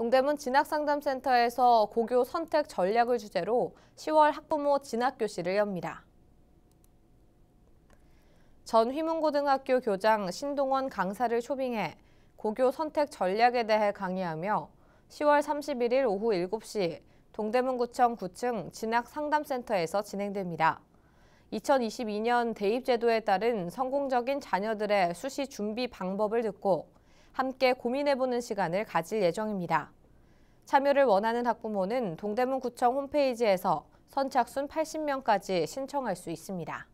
동대문 진학상담센터에서 고교 선택 전략을 주제로 10월 학부모 진학교실을 엽니다. 전 휘문고등학교 교장 신동원 강사를 초빙해 고교 선택 전략에 대해 강의하며 10월 31일 오후 7시 동대문구청 9층 진학상담센터에서 진행됩니다. 2022년 대입제도에 따른 성공적인 자녀들의 수시 준비 방법을 듣고 함께 고민해보는 시간을 가질 예정입니다. 참여를 원하는 학부모는 동대문구청 홈페이지에서 선착순 80명까지 신청할 수 있습니다.